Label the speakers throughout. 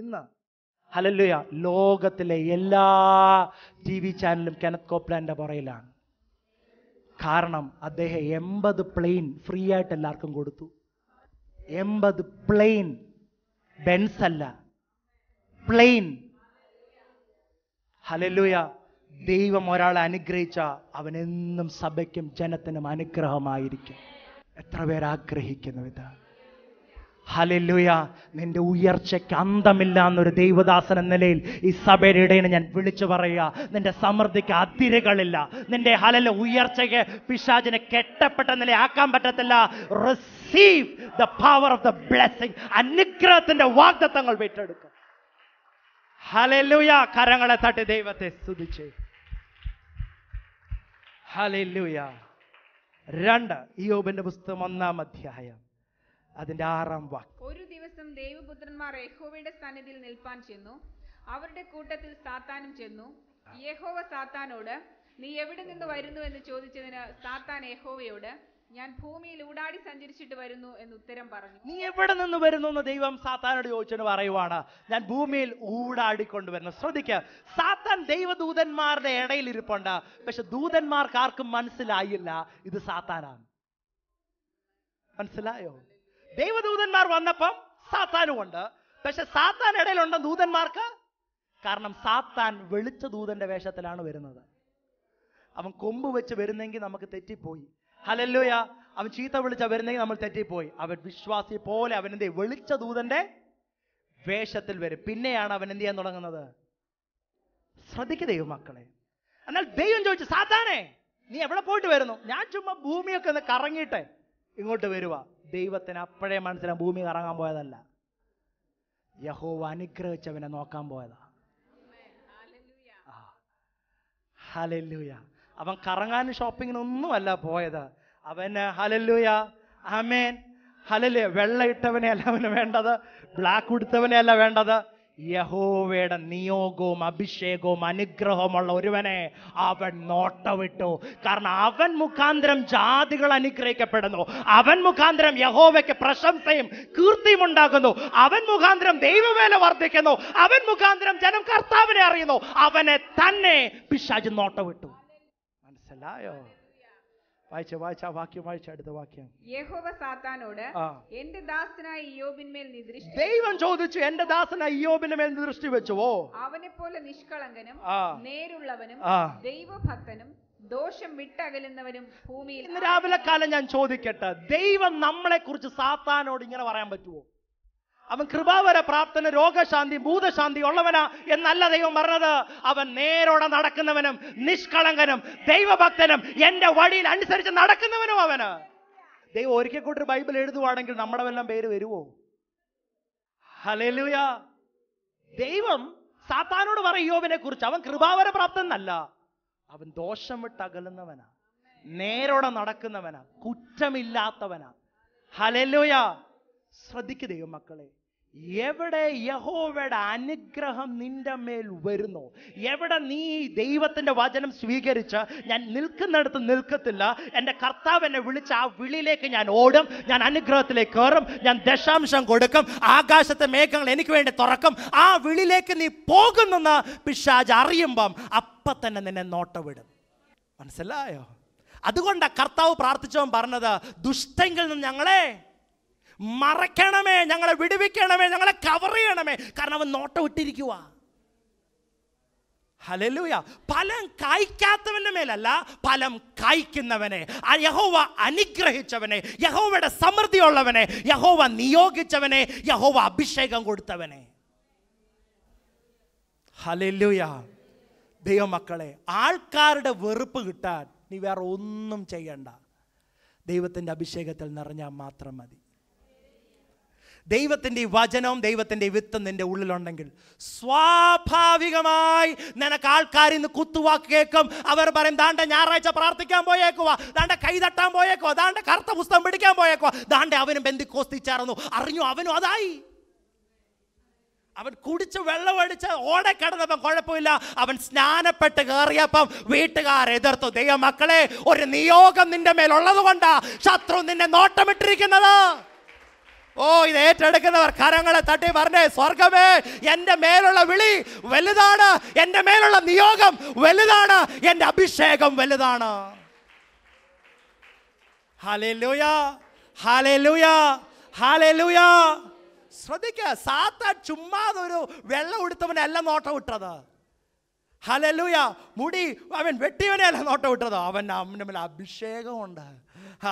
Speaker 1: ഇന്ന് ഹലല്ലുയ ലോകത്തിലെ എല്ലാ ടി വി ചാനലും കെനത് കോപ്ലാൻ്റെ പുറയിലാണ് കാരണം അദ്ദേഹം എൺപത് പ്ലെയിൻ ഫ്രീ ആയിട്ട് എല്ലാവർക്കും കൊടുത്തു എൺപത് പ്ലെയിൻ ബെൻസ് അല്ല പ്ലെയിൻ ഹലല്ലുയ ദൈവം ഒരാളെ അനുഗ്രഹിച്ച അവനെന്നും സഭയ്ക്കും ജനത്തിനും അനുഗ്രഹമായിരിക്കും എത്ര പേരാഗ്രഹിക്കുന്നു ഇതാണ് ഹലല്ലുയ നിന്റെ ഉയർച്ചയ്ക്ക് അന്തമില്ല എന്നൊരു ദൈവദാസൻ എന്ന നിലയിൽ ഈ സഭയുടെ ഇടയിൽ ഞാൻ വിളിച്ചു പറയുക നിന്റെ സമൃദ്ധിക്ക് അതിരുകളില്ല നിന്റെ ഹലല്ല ഉയർച്ചയ്ക്ക് പിശാചിനെ കെട്ടപ്പെട്ട നിലയാക്കാൻ പറ്റത്തില്ല receive the power of the blessing അനുഗ്രഹത്തിന്റെ വാഗ്ദത്തങ്ങൾ വീട്ടെടുക്കും ഹലല്ലുയ കരങ്ങളെ തട്ടി ദൈവത്തെ സ്തുതിച്ച് ഹലല്ലുയ രണ്ട് ഈ യോബിന്റെ പുസ്തകം ഒന്നാം അധ്യായം അതിന്റെ ആറാം വാക്ക്
Speaker 2: ഒരു ദിവസം ദേവപുത്രന്മാർ യഹോവയുടെ സന്നിധിയിൽ നിൽപ്പാൻ ചെന്നു അവരുടെ കൂട്ടത്തിൽ സാത്താനും ചെന്നു യഹോവ സാത്താനോട് നീ എവിടെ നിന്ന് വരുന്നു എന്ന് ചോദിച്ചതിന് സാത്താൻ യഹോവയോട് ഞാൻ ഭൂമിയിൽ ഊടാടി സഞ്ചരിച്ചിട്ട് വരുന്നു എന്ന് ഉത്തരം പറഞ്ഞു
Speaker 1: നീ എവിടെ നിന്ന് വരുന്നു എന്ന് ദൈവം സാത്താനോട് ചോദിച്ചു പറയുവാണ് ഞാൻ ഭൂമിയിൽ ഊടാടിക്കൊണ്ട് വരുന്നു ശ്രദ്ധിക്കുക സാത്താൻ ദൈവദൂതന്മാരുടെ ഇടയിൽ ഇരിപ്പുണ്ട് പക്ഷെ ദൂതന്മാർക്ക് ആർക്കും മനസ്സിലായില്ല ഇത് സാത്താനാണ് മനസ്സിലായോ ദൈവദൂതന്മാർ വന്നപ്പം സാത്താനും ഉണ്ട് പക്ഷെ സാത്താൻ ഇടയിലുണ്ട് ദൂതന്മാർക്ക് കാരണം സാത്താൻ വെളിച്ച ദൂതന്റെ വേഷത്തിലാണ് വരുന്നത് അവൻ കൊമ്പ് വെച്ച് വരുന്നെങ്കിൽ നമുക്ക് തെറ്റിപ്പോയി ഹലല്ലോയ അവൻ ചീത്ത വിളിച്ച വരുന്നെങ്കിൽ നമ്മൾ തെറ്റിപ്പോയി അവൻ വിശ്വാസി പോലെ അവൻ എന്ത് വെളിച്ച ദൂതന്റെ വേഷത്തിൽ വരും പിന്നെയാണ് അവൻ എന്ത് ചെയ്യാൻ തുടങ്ങുന്നത് ശ്രദ്ധിക്കുക ദൈവമക്കളെ എന്നാൽ ദൈവം ചോദിച്ചു സാത്താനെ നീ എവിടെ പോയിട്ട് വരുന്നു ഞാൻ ചുമ്മാ ഭൂമിയൊക്കെ ഒന്ന് കറങ്ങിയിട്ട് ഇങ്ങോട്ട് വരുവാ ദൈവത്തിന് അപ്പോഴേ മനസ്സിലാവും ഭൂമി കറങ്ങാൻ പോയതല്ല യഹോവ അനുഗ്രഹിച്ചവനെ നോക്കാൻ പോയതാ ഹലല്ലൂയ അവൻ കറങ്ങാനും ഷോപ്പിങ്ങിനൊന്നുമല്ല പോയത് അവന് ഹലല്ലൂയ അമേൻ ഹലല് വെള്ള ഇട്ടവനെയല്ല അവന് വേണ്ടത് ബ്ലാക്ക് ഉടുത്തവനെയല്ല വേണ്ടത് യഹോവയുടെ നിയോഗവും അഭിഷേകവും അനുഗ്രഹമുള്ള ഒരുവനെ അവൻ നോട്ടവിട്ടു കാരണം അവൻ മുഖാന്തരം ജാതികൾ അനുഗ്രഹിക്കപ്പെടുന്നു അവൻ മുഖാന്തരം യഹോവയ്ക്ക് പ്രശംസയും കീർത്തിയും ഉണ്ടാകുന്നു അവൻ മുഖാന്തരം ദൈവവേല വർദ്ധിക്കുന്നു അവൻ മുഖാന്തരം ജനം കർത്താവിനെ അറിയുന്നു അവനെ തന്നെ പിശാജ് നോട്ടവിട്ടു മനസ്സിലായോ വായിച്ച വായിച്ച ആ വാക്യം വായിച്ച അടുത്ത വാക്യം
Speaker 2: യഹോവ സാത്താനോട് എന്റെ ദാസനായ യോബിന്മേൽ നിദൃഷ്ടി ദൈവം
Speaker 1: ചോദിച്ചു എന്റെ ദാസനായ യോബിന്റെ മേൽ നിദൃഷ്ടി വെച്ചുവോ
Speaker 2: അവനെ പോലെ നിഷ്കളങ്കനും നേരുള്ളവനും ദൈവഭക്തനും ദോഷം വിട്ടകലുന്നവരും ഭൂമിയിൽ രാവിലെ കാലം ഞാൻ
Speaker 1: ചോദിക്കട്ടെ ദൈവം നമ്മളെ കുറിച്ച് സാത്താനോട് ഇങ്ങനെ പറയാൻ പറ്റുമോ അവൻ കൃപാവര പ്രാപ്തന് രോഗശാന്തി ഭൂതശാന്തി ഉള്ളവനാ എന്നല്ല ദൈവം പറഞ്ഞത് അവൻ നേരോടെ നടക്കുന്നവനും നിഷ്കളങ്കനും ദൈവഭക്തനും എന്റെ വഴിയിൽ അനുസരിച്ച് നടക്കുന്നവനും അവന് ദൈവം ഒരിക്കൽ കൂട്ടൊരു ബൈബിൾ എഴുതുവാണെങ്കിൽ നമ്മുടെ വല്ലം പേര് വരുമോ ഹലലുയ ദൈവം സാത്താനോട് പറയോവിനെ കുറിച്ച് അവൻ കൃപാവര പ്രാപ്തനല്ല അവൻ ദോഷം വിട്ട് അകലുന്നവനാ നേരോടെ നടക്കുന്നവനാ കുറ്റമില്ലാത്തവനാ ഹലലുയാ ശ്രദ്ധിക്കുക ദൈവമക്കളെ എവിടെ യഹോവയുടെ അനുഗ്രഹം നിന്റെ മേൽ വരുന്നു എവിടെ നീ ദൈവത്തിൻ്റെ വചനം സ്വീകരിച്ച് ഞാൻ നിൽക്കുന്നിടത്ത് നിൽക്കത്തില്ല എൻ്റെ കർത്താവ് എന്നെ വിളിച്ച് ആ വിളിയിലേക്ക് ഞാൻ ഓടും ഞാൻ അനുഗ്രഹത്തിലേക്ക് കയറും ഞാൻ ദശാംശം കൊടുക്കും ആകാശത്തെ മേഘങ്ങൾ എനിക്ക് വേണ്ടി തുറക്കും ആ വിളിയിലേക്ക് നീ പോകുന്നെന്ന് പിശാജ് അറിയുമ്പം അപ്പം തന്നെ നിന്നെ നോട്ടവിടും മനസ്സിലായോ അതുകൊണ്ടാണ് കർത്താവ് പ്രാർത്ഥിച്ചവൻ പറഞ്ഞത് ദുഷ്ടങ്ങളിൽ നിന്ന് ഞങ്ങളെ മറയ്ക്കണമേ ഞങ്ങളെ വിടുവിക്കണമേ ഞങ്ങളെ കവർ ചെയ്യണമേ കാരണം അവൻ നോട്ടം ഇട്ടിരിക്കുക ഹലലൂയ ഫലം കായ്ക്കാത്തവൻ്റെ മേലല്ല ഫലം കായ്ക്കുന്നവനെ യഹോവ അനുഗ്രഹിച്ചവനെ യഹോവയുടെ സമൃദ്ധിയുള്ളവനെ യഹോവ നിയോഗിച്ചവനെ യഹോവ അഭിഷേകം കൊടുത്തവനെ ഹലലൂയ ദൈവമക്കളെ ആൾക്കാരുടെ വെറുപ്പ് കിട്ടാൻ നീ വേറെ ഒന്നും ചെയ്യണ്ട ദൈവത്തിൻ്റെ അഭിഷേകത്തിൽ നിറഞ്ഞാൽ മാത്രം മതി ദൈവത്തിൻ്റെ ഈ വചനവും ദൈവത്തിൻ്റെ വിത്തും നിൻ്റെ ഉള്ളിലുണ്ടെങ്കിൽ സ്വാഭാവികമായി നിനക്ക് ആൾക്കാരിൽ നിന്ന് കുത്തുവാക്ക് കേൾക്കും അവർ പറയും ദാണ്ട ഞായറാഴ്ച പ്രാർത്ഥിക്കാൻ പോയേക്കുവാ ദാണ്ട കൈതട്ടാൻ പോയേക്കുക ദാണ്ട കറുത്ത പുസ്തകം പിടിക്കാൻ പോയേക്കുവാ ദാണ്ട അവനും ബന്ധിക്കോസ്തിച്ചായിരുന്നു അറിഞ്ഞു അവനും അതായി അവൻ കുടിച്ച് വെള്ളമടിച്ച് ഓടെ കിടന്നപ്പം കുഴപ്പമില്ല അവൻ സ്നാനപ്പെട്ട് കയറിയപ്പം വീട്ടുകാർ എതിർത്തു ദൈവമക്കളെ ഒരു നിയോഗം നിന്റെ മേലുള്ളത് കൊണ്ടാ ശത്രു നിന്നെ നോട്ടമിട്ടിരിക്കുന്നത് ഓ ഇത് ഏറ്റെടുക്കുന്നവർ കരങ്ങളെ തട്ടി പറഞ്ഞേ സ്വർഗമേ എൻ്റെ മേലുള്ള വിളി വലുതാണ് എൻ്റെ മേലുള്ള നിയോഗം വലുതാണ് എൻ്റെ അഭിഷേകം വലുതാണ് ശ്രദ്ധിക്കുക സാത്താൻ ചുമ്മാതെ ഒരു വെള്ളം ഉടുത്തവനല്ല നോട്ടം വിട്ടത് ഹലലൂയ മുടി അവൻ വെട്ടിയവനെയല്ല നോട്ടം വിട്ടത് അവൻ അവൻ്റെ മേലെ അഭിഷേകമുണ്ട്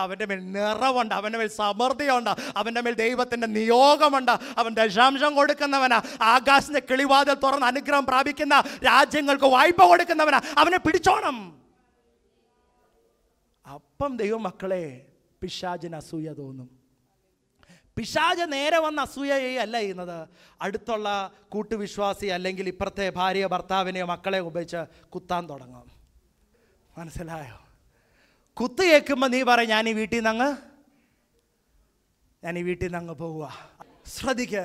Speaker 1: അവൻ്റെ മേൽ നിറവുണ്ട് അവൻ്റെ മേൽ സമൃദ്ധിയുണ്ട് അവൻ്റെ മേൽ ദൈവത്തിൻ്റെ നിയോഗമുണ്ട് അവൻ ദശാംശം കൊടുക്കുന്നവനാ ആകാശത്തെ കിളിവാതിൽ തുറന്ന് അനുഗ്രഹം പ്രാപിക്കുന്ന രാജ്യങ്ങൾക്ക് വായ്പ കൊടുക്കുന്നവനാ അവനെ പിടിച്ചോണം അപ്പം ദൈവം മക്കളെ പിശാചിന് അസൂയ തോന്നും പിശാജ നേരെ വന്ന് അസൂയ അല്ല ചെയ്യുന്നത് അടുത്തുള്ള കൂട്ടുവിശ്വാസി അല്ലെങ്കിൽ ഇപ്പുറത്തെ ഭാര്യ ഭർത്താവിനെയോ മക്കളെ ഉപയോഗിച്ച് കുത്താൻ തുടങ്ങും മനസ്സിലായോ കുത്ത് കേൾക്കുമ്പോൾ നീ പറ ഞാൻ ഈ വീട്ടിൽ നിന്ന് അങ്ങ് ഞാൻ ഈ വീട്ടിൽ നിന്ന് അങ്ങ് പോവുക ശ്രദ്ധിക്ക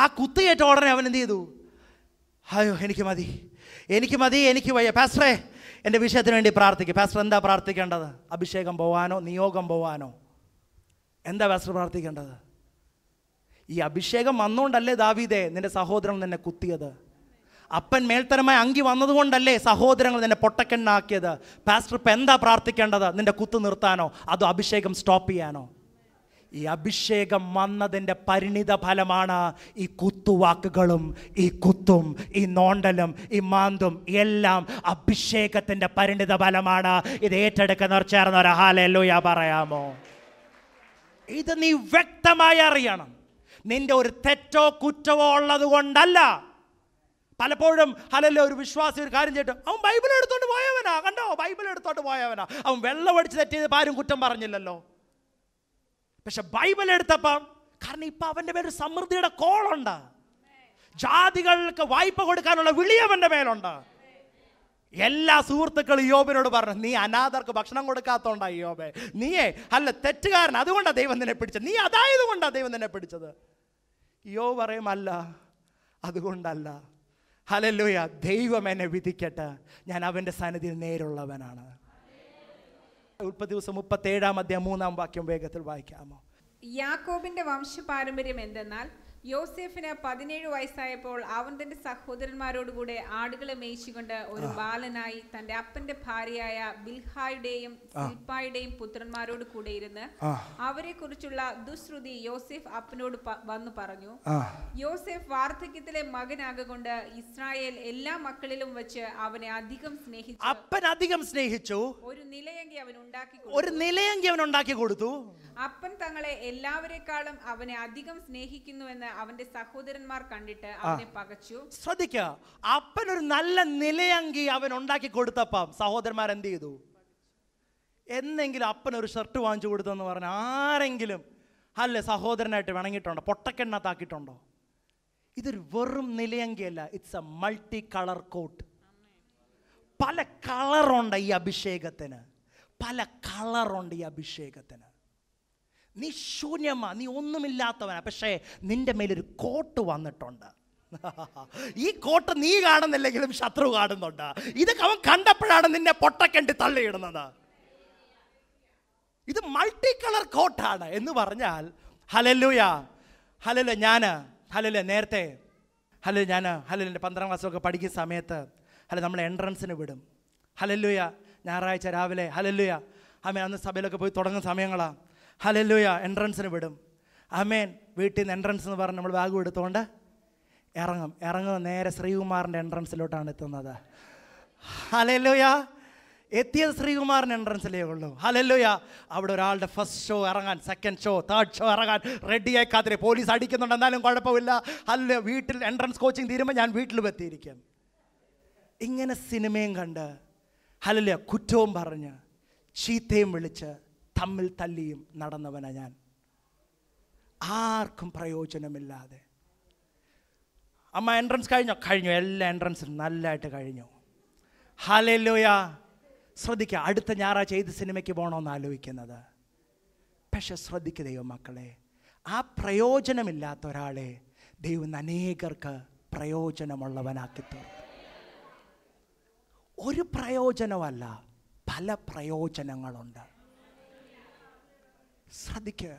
Speaker 1: ആ കേട്ട ഉടനെ അവൻ എന്ത് ചെയ്തു അയ്യോ എനിക്ക് മതി എനിക്ക് മതി എനിക്ക് വയ്യ പാസ്റ്ററേ എൻ്റെ വിഷയത്തിന് വേണ്ടി പ്രാർത്ഥിക്കുക പാസ്റ്റർ എന്താ പ്രാർത്ഥിക്കേണ്ടത് അഭിഷേകം പോവാനോ നിയോഗം പോവാനോ എന്താ പാസ്റ്റർ പ്രാർത്ഥിക്കേണ്ടത് ഈ അഭിഷേകം വന്നുകൊണ്ടല്ലേ ദാവീദേ നിൻ്റെ സഹോദരൻ നിന്നെ കുത്തിയത് അപ്പൻ മേൽത്തരമായി അങ്കി വന്നതുകൊണ്ടല്ലേ സഹോദരങ്ങൾ നിന്നെ പൊട്ടക്കെണ്ണാക്കിയത് പാസ്റ്റർ ഇപ്പം എന്താ പ്രാർത്ഥിക്കേണ്ടത് നിന്റെ കുത്തു നിർത്താനോ അതോ അഭിഷേകം സ്റ്റോപ്പ് ചെയ്യാനോ ഈ അഭിഷേകം വന്നതിൻ്റെ പരിണിത ഫലമാണ് ഈ കുത്തുവാക്കുകളും ഈ കുത്തും ഈ നോണ്ടലും ഈ മാന്തും എല്ലാം അഭിഷേകത്തിൻ്റെ പരിണിത ഫലമാണ് ഇത് ഏറ്റെടുക്കുന്നവർ ചേർന്ന ഒരു യാ പറയാമോ ഇത് നീ വ്യക്തമായി അറിയണം നിന്റെ ഒരു തെറ്റോ കുറ്റമോ ഉള്ളത് കൊണ്ടല്ല പലപ്പോഴും ഹലല്ല ഒരു വിശ്വാസി ഒരു കാര്യം ചെയ്തിട്ട് അവൻ ബൈബിൾ എടുത്തോണ്ട് പോയവനാ കണ്ടോ ബൈബിൾ എടുത്തോണ്ട് പോയവനാ അവൻ വെള്ളം അടിച്ച് തെറ്റിയത് ആരും കുറ്റം പറഞ്ഞില്ലല്ലോ പക്ഷെ ബൈബിൾ എടുത്തപ്പം കാരണം ഇപ്പം അവൻ്റെ പേര് സമൃദ്ധിയുടെ കോളുണ്ട് ജാതികൾക്ക് വായ്പ കൊടുക്കാനുള്ള വിളി അവൻ്റെ മേലുണ്ട് എല്ലാ സുഹൃത്തുക്കളും യോബിനോട് പറഞ്ഞു നീ അനാഥർക്ക് ഭക്ഷണം കൊടുക്കാത്തോണ്ടായി യോബെ നീയേ അല്ല തെറ്റുകാരൻ അതുകൊണ്ടാണ് ദൈവം നിന്നെ പിടിച്ചത് നീ അതായത് കൊണ്ടാണ് ദൈവം നിന്നെ പിടിച്ചത് യോ പറയും അല്ല അതുകൊണ്ടല്ല ഹലല്ലോയ ദൈവം എന്നെ വിധിക്കട്ടെ ഞാൻ അവൻ്റെ സന്നിധിയിൽ നേരുള്ളവനാണ് ഉൽപ്പത്തി ദിവസം ഏഴാം അധ്യായം മൂന്നാം വാക്യം വേഗത്തിൽ വായിക്കാമോ
Speaker 2: യാക്കോബിന്റെ വംശ പാരമ്പര്യം എന്തെന്നാൽ യോസെഫിന് പതിനേഴ് വയസ്സായപ്പോൾ അവൻ തന്റെ സഹോദരന്മാരോടുകൂടെ ആടുകളെ മേയിച്ചുകൊണ്ട് ഒരു ബാലനായി തന്റെ അപ്പന്റെ ഭാര്യയായ ബിൽഹായുടെയും സിൽപ്പായുടെയും പുത്രന്മാരോട് കൂടെ ഇരുന്ന് അവരെ കുറിച്ചുള്ള ദുശ്രുതി യോസെഫ് അപ്പനോട് വന്നു പറഞ്ഞു യോസെഫ് വാർദ്ധക്യത്തിലെ മകനാകൊണ്ട് ഇസ്രായേൽ എല്ലാ മക്കളിലും വെച്ച് അവനെ അധികം സ്നേഹിച്ചു അപ്പൻ
Speaker 1: അധികം സ്നേഹിച്ചു
Speaker 2: ഒരു നിലയങ്കി അവൻ ഉണ്ടാക്കി ഒരു നിലയങ്കി
Speaker 1: അവൻ ഉണ്ടാക്കി കൊടുത്തു
Speaker 2: അപ്പൻ തങ്ങളെ എല്ലാവരെക്കാളും അവനെ അധികം സ്നേഹിക്കുന്നുവെന്ന് അവന്റെ സഹോദരന്മാർ കണ്ടിട്ട് അവനെ പകച്ചു ശ്രദ്ധിക്കുക അപ്പൻ
Speaker 1: ഒരു നല്ല നിലയങ്കി അവൻ ഉണ്ടാക്കി കൊടുത്തപ്പം സഹോദരന്മാർ എന്ത് ചെയ്തു എന്നെങ്കിലും അപ്പൻ ഒരു ഷർട്ട് വാങ്ങിച്ചു കൊടുത്തെന്ന് പറഞ്ഞ ആരെങ്കിലും അല്ലെ സഹോദരനായിട്ട് വിണങ്ങിയിട്ടുണ്ടോ പൊട്ടക്കെണ്ണത്താക്കിയിട്ടുണ്ടോ ഇതൊരു വെറും നിലയങ്കിയല്ല it's a multi colour coat പല കളറുണ്ട് ഈ അഭിഷേകത്തിന് പല കളറുണ്ട് ഈ അഭിഷേകത്തിന് നീ ശൂന്യമാ നീ ഒന്നുമില്ലാത്തവന പക്ഷേ നിൻ്റെ മേലൊരു കോട്ട് വന്നിട്ടുണ്ട് ഈ കോട്ട് നീ കാണുന്നില്ലെങ്കിലും ശത്രു കാണുന്നുണ്ട് ഇതൊക്കെ അവൻ കണ്ടപ്പോഴാണ് നിന്നെ പൊട്ടക്കെണ്ടി തള്ളിയിടുന്നത് ഇത് മൾട്ടി കളർ കോട്ടാണ് എന്ന് പറഞ്ഞാൽ ഹലല്ലുയ ഹലല ഞാൻ ഹലല നേരത്തെ ഹലോ ഞാൻ ഹലല എൻ്റെ പന്ത്രണ്ടാം ക്ലാസ്സൊക്കെ പഠിക്കുന്ന സമയത്ത് ഹല നമ്മൾ എൻട്രൻസിന് വിടും ഹലല്ലുയ ഞായറാഴ്ച രാവിലെ ഹലല്ലുയ അമ്മ അന്ന് സഭയിലൊക്കെ പോയി തുടങ്ങുന്ന സമയങ്ങളാണ് ഹലല്ലോയ എൻട്രൻസിന് വിടും അമേൻ വീട്ടിൽ നിന്ന് എൻട്രൻസ് എന്ന് പറഞ്ഞ് നമ്മൾ ബാഗ് എടുത്തുകൊണ്ട് ഇറങ്ങും ഇറങ്ങുന്ന നേരെ ശ്രീകുമാറിൻ്റെ എൻട്രൻസിലോട്ടാണ് എത്തുന്നത് ഹലല്ലോയ എത്തിയത് ശ്രീകുമാറിൻ്റെ എൻട്രൻസിലേ ഉള്ളൂ ഹലല്ലോയ അവിടെ ഒരാളുടെ ഫസ്റ്റ് ഷോ ഇറങ്ങാൻ സെക്കൻഡ് ഷോ തേർഡ് ഷോ ഇറങ്ങാൻ റെഡിയായി കാത്തിരി പോലീസ് അടിക്കുന്നുണ്ട് എന്നാലും കുഴപ്പമില്ല അല്ല വീട്ടിൽ എൻട്രൻസ് കോച്ചിങ് തീരുമ്പോൾ ഞാൻ വീട്ടിൽ എത്തിയിരിക്കും ഇങ്ങനെ സിനിമയും കണ്ട് ഹലല്ലോ കുറ്റവും പറഞ്ഞ് ചീത്തയും വിളിച്ച് തമ്മിൽ തല്ലിയും നടന്നവനാ ഞാൻ ആർക്കും പ്രയോജനമില്ലാതെ അമ്മ എൻട്രൻസ് കഴിഞ്ഞോ കഴിഞ്ഞു എല്ലാ എൻട്രൻസും നല്ലതായിട്ട് കഴിഞ്ഞു ഹാലല്ലോയ ശ്രദ്ധിക്കുക അടുത്ത ഞായറാഴ്ച ഏത് സിനിമയ്ക്ക് പോകണമെന്ന് ആലോചിക്കുന്നത് പക്ഷെ ശ്രദ്ധിക്കുകയോ മക്കളെ ആ പ്രയോജനമില്ലാത്ത ഒരാളെ ദൈവം അനേകർക്ക് പ്രയോജനമുള്ളവനാക്കി തീർത്തു ഒരു പ്രയോജനമല്ല പല പ്രയോജനങ്ങളുണ്ട് ശ്രദ്ധിക്കുക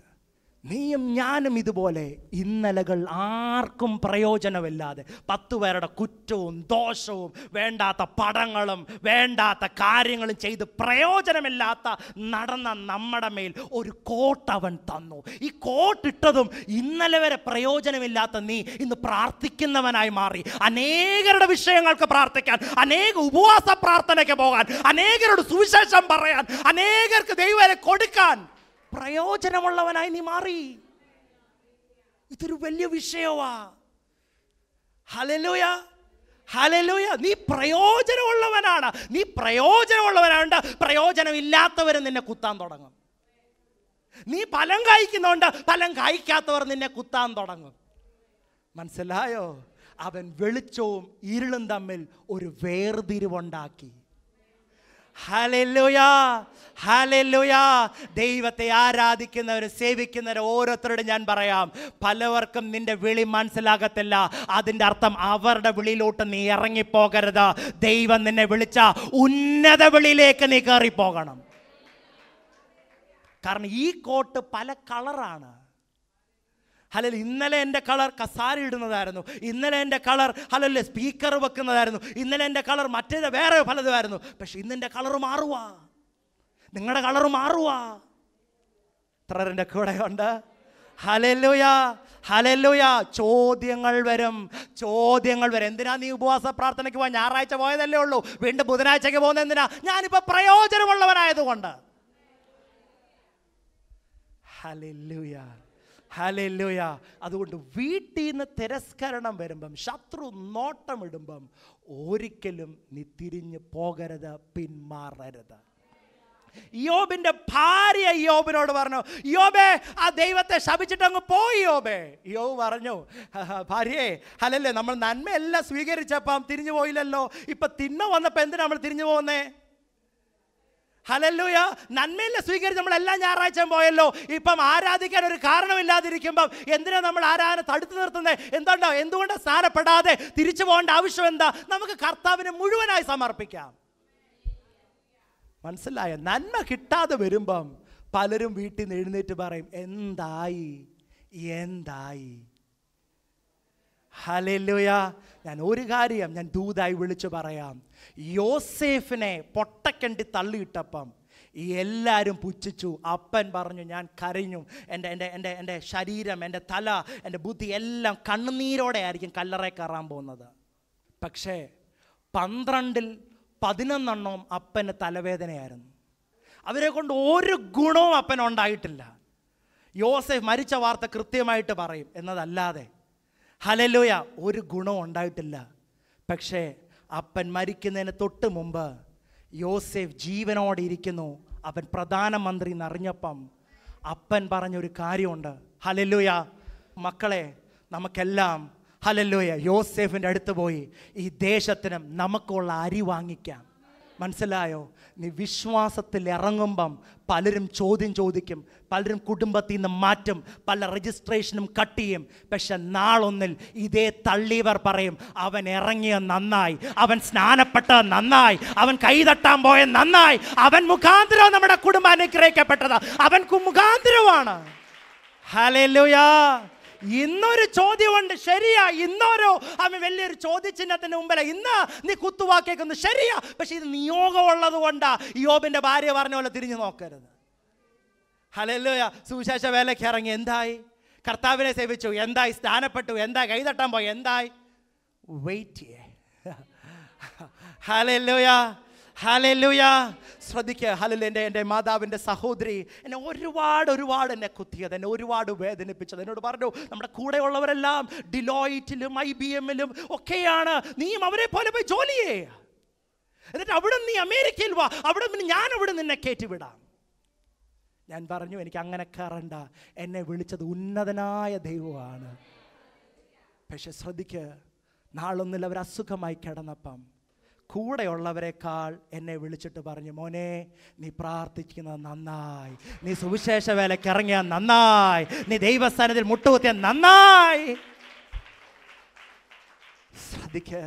Speaker 1: നീയും ഞാനും ഇതുപോലെ ഇന്നലകൾ ആർക്കും പ്രയോജനമില്ലാതെ പത്തു പേരുടെ കുറ്റവും ദോഷവും വേണ്ടാത്ത പടങ്ങളും വേണ്ടാത്ത കാര്യങ്ങളും ചെയ്ത് പ്രയോജനമില്ലാത്ത നടന്ന നമ്മുടെ മേൽ ഒരു കോട്ട് അവൻ തന്നു ഈ കോട്ടിട്ടതും ഇന്നലെ വരെ പ്രയോജനമില്ലാത്ത നീ ഇന്ന് പ്രാർത്ഥിക്കുന്നവനായി മാറി അനേകരുടെ വിഷയങ്ങൾക്ക് പ്രാർത്ഥിക്കാൻ അനേക ഉപവാസ പ്രാർത്ഥനയ്ക്ക് പോകാൻ അനേകരോട് സുവിശേഷം പറയാൻ അനേകർക്ക് ദൈവരെ കൊടുക്കാൻ പ്രയോജനമുള്ളവനായി നീ മാറി ഇതൊരു വലിയ വിഷയവാ ഹലലൂയ ഹലലൂയ നീ പ്രയോജനമുള്ളവനാണ് നീ പ്രയോജനമുള്ളവനാണ്ട് പ്രയോജനമില്ലാത്തവരും നിന്നെ കുത്താൻ തുടങ്ങും നീ ഫലം കായ്ക്കുന്നുണ്ട് ഫലം കായ്ക്കാത്തവർ നിന്നെ കുത്താൻ തുടങ്ങും മനസ്സിലായോ അവൻ വെളിച്ചവും ഇരുളും തമ്മിൽ ഒരു വേർതിരിവുണ്ടാക്കി ഹലല്ലുയാ ഹാലലുയാ ദൈവത്തെ ആരാധിക്കുന്നവർ സേവിക്കുന്നവർ ഓരോരുത്തരോട് ഞാൻ പറയാം പലവർക്കും നിന്റെ വിളി മനസ്സിലാകത്തില്ല അതിൻ്റെ അർത്ഥം അവരുടെ വിളിയിലോട്ട് നീ ഇറങ്ങിപ്പോകരുത് ദൈവം നിന്നെ വിളിച്ച ഉന്നത വിളിയിലേക്ക് നീ കയറിപ്പോകണം കാരണം ഈ കോട്ട് പല കളറാണ് ഹലൽ ഇന്നലെ എൻ്റെ കളർ കസാര ഇടുന്നതായിരുന്നു ഇന്നലെ എൻ്റെ കളർ ഹലല്ല സ്പീക്കർ വെക്കുന്നതായിരുന്നു ഇന്നലെ എൻ്റെ കളർ മറ്റേത് വേറെ പലതുമായിരുന്നു പക്ഷെ ഇന്നെൻ്റെ കളർ മാറുവാ നിങ്ങളുടെ കളർ മാറുവാ എത്ര കൂടെ ഉണ്ട് ഹലല്ലുയ ഹലല്ലുയ ചോദ്യങ്ങൾ വരും ചോദ്യങ്ങൾ വരും എന്തിനാ നീ ഉപവാസ പ്രാർത്ഥനയ്ക്ക് പോകാൻ ഞായറാഴ്ച പോയതല്ലേ ഉള്ളൂ വീണ്ടും ബുധനാഴ്ചയ്ക്ക് പോകുന്ന എന്തിനാ ഞാനിപ്പോൾ പ്രയോജനമുള്ളവനായതുകൊണ്ട് ഹലല്ലുയാ ഹാലല്ലോയ അതുകൊണ്ട് വീട്ടിൽ നിന്ന് തിരസ്കരണം വരുമ്പം ശത്രു നോട്ടമിടുമ്പം ഒരിക്കലും നീ തിരിഞ്ഞ് പോകരുത് പിന്മാറരുത് യോബിന്റെ ഭാര്യ യോബിനോട് പറഞ്ഞു യോബേ ആ ദൈവത്തെ ശപിച്ചിട്ട് അങ്ങ് പോയി യോബേ യോബ് പറഞ്ഞു ഭാര്യയെ അല്ലല്ലേ നമ്മൾ നന്മയെല്ലാം സ്വീകരിച്ചപ്പം തിരിഞ്ഞു പോയില്ലല്ലോ ഇപ്പൊ തിന്ന വന്നപ്പോൾ എന്തിനാ നമ്മൾ തിരിഞ്ഞു പോകുന്നേ ഹലല്ലൂയ നന്മയിലെ സ്വീകരിച്ച് നമ്മൾ എല്ലാ ഞായറാഴ്ചയും പോയല്ലോ ഇപ്പം ആരാധിക്കാൻ ഒരു കാരണമില്ലാതിരിക്കുമ്പം എന്തിനാ നമ്മൾ ആരാധന തടുത്തു നിർത്തുന്നത് എന്തുകൊണ്ടോ എന്തുകൊണ്ട് സ്നാനപ്പെടാതെ തിരിച്ചു പോകേണ്ട ആവശ്യം എന്താ നമുക്ക് കർത്താവിനെ മുഴുവനായി സമർപ്പിക്കാം മനസ്സിലായ നന്മ കിട്ടാതെ വരുമ്പം പലരും വീട്ടിൽ നിന്ന് എഴുന്നേറ്റ് പറയും എന്തായി എന്തായി ഹലല്ലുയ ഞാൻ ഒരു കാര്യം ഞാൻ ദൂതായി വിളിച്ചു പറയാം യോസേഫിനെ പൊട്ടക്കണ്ടി തള്ളിയിട്ടപ്പം എല്ലാവരും പുച്ഛിച്ചു അപ്പൻ പറഞ്ഞു ഞാൻ കരഞ്ഞു എൻ്റെ എൻ്റെ എൻ്റെ എൻ്റെ ശരീരം എൻ്റെ തല എൻ്റെ ബുദ്ധി എല്ലാം കണ്ണുനീരോടെ ആയിരിക്കും കല്ലറെ കയറാൻ പോകുന്നത് പക്ഷേ പന്ത്രണ്ടിൽ പതിനൊന്നെണ്ണവും അപ്പന് തലവേദനയായിരുന്നു അവരെ കൊണ്ട് ഒരു ഗുണവും അപ്പൻ ഉണ്ടായിട്ടില്ല യോസെഫ് മരിച്ച വാർത്ത കൃത്യമായിട്ട് പറയും എന്നതല്ലാതെ ഹലലോയ ഒരു ഗുണവും ഉണ്ടായിട്ടില്ല പക്ഷേ അപ്പൻ മരിക്കുന്നതിന് തൊട്ട് മുമ്പ് യോസെഫ് ജീവനോടെ ഇരിക്കുന്നു അവൻ പ്രധാനമന്ത്രി എന്നറിഞ്ഞപ്പം അപ്പൻ പറഞ്ഞൊരു കാര്യമുണ്ട് ഹലല്ലുയ മക്കളെ നമുക്കെല്ലാം ഹലല്ലുയ യോസെഫിൻ്റെ അടുത്ത് പോയി ഈ ദേശത്തിനും നമുക്കുള്ള അരി വാങ്ങിക്കാം മനസ്സിലായോ നീ വിശ്വാസത്തിൽ ഇറങ്ങുമ്പം പലരും ചോദ്യം ചോദിക്കും പലരും കുടുംബത്തിൽ നിന്ന് മാറ്റും പല രജിസ്ട്രേഷനും കട്ട് ചെയ്യും പക്ഷെ നാളൊന്നിൽ ഇതേ തള്ളിയവർ പറയും അവൻ ഇറങ്ങിയ നന്നായി അവൻ സ്നാനപ്പെട്ട നന്നായി അവൻ കൈതട്ടാൻ പോയ നന്നായി അവൻ മുഖാന്തരം നമ്മുടെ കുടുംബം അനുഗ്രഹിക്കപ്പെട്ടത് അവൻ മുഖാന്തരമാണ് ലുയാ ഇന്നൊരു ചോദ്യമുണ്ട് ശരിയാ ഇന്നോരോ അവൻ വലിയൊരു ചോദ്യചിഹ്നത്തിന്റെ മുമ്പിൽ ഇന്ന് നീ കുത്തുവാക്കിയേക്കുന്നത് ശരിയാ പക്ഷേ ഇത് നിയോഗമുള്ളത് കൊണ്ടാ യോബിന്റെ ഭാര്യ പറഞ്ഞ പോലെ തിരിഞ്ഞു നോക്കരുത് ഹലല്ലോ സുവിശേഷ വേലയ്ക്ക് ഇറങ്ങി എന്തായി കർത്താവിനെ സേവിച്ചു എന്തായി സ്ഥാനപ്പെട്ടു എന്തായി കൈതട്ടാൻ പോയി എന്തായി വെയിറ്റ് ചെയ്യേ ഹലല്ലോയാ ഹലല്ലോയാ ശ്രദ്ധിക്കുക ഹലിൽ എൻ്റെ എൻ്റെ മാതാവിൻ്റെ സഹോദരി എന്നെ ഒരുപാട് ഒരുപാട് എന്നെ കുത്തിയത് എന്നെ ഒരുപാട് വേദനിപ്പിച്ചത് എന്നോട് പറഞ്ഞു നമ്മുടെ കൂടെയുള്ളവരെല്ലാം ഡിലോയിറ്റിലും ഐ ബി എമ്മിലും ഒക്കെയാണ് നീയും അവരെ പോലെ പോയി ജോലിയേ എന്നിട്ട് അവിടെ നീ അമേരിക്കയിൽ വാ അവിടെ നിന്ന് ഞാൻ അവിടെ നിന്നെ കയറ്റിവിടാം ഞാൻ പറഞ്ഞു എനിക്ക് അങ്ങനെ കയറണ്ട എന്നെ വിളിച്ചത് ഉന്നതനായ ദൈവമാണ് പക്ഷെ ശ്രദ്ധിക്കുക നാളൊന്നിൽ അവർ അസുഖമായി കിടന്നപ്പം കൂടെയുള്ളവരെക്കാൾ എന്നെ വിളിച്ചിട്ട് പറഞ്ഞു മോനെ നീ പ്രാർത്ഥിക്കുന്നത് നന്നായി നീ സുവിശേഷ വേലയ്ക്ക് ഇറങ്ങിയ നന്നായി നീ ദൈവസ്ഥാനത്തിൽ മുട്ടുകുത്തിയ നന്നായി ശ്രദ്ധിക്കുക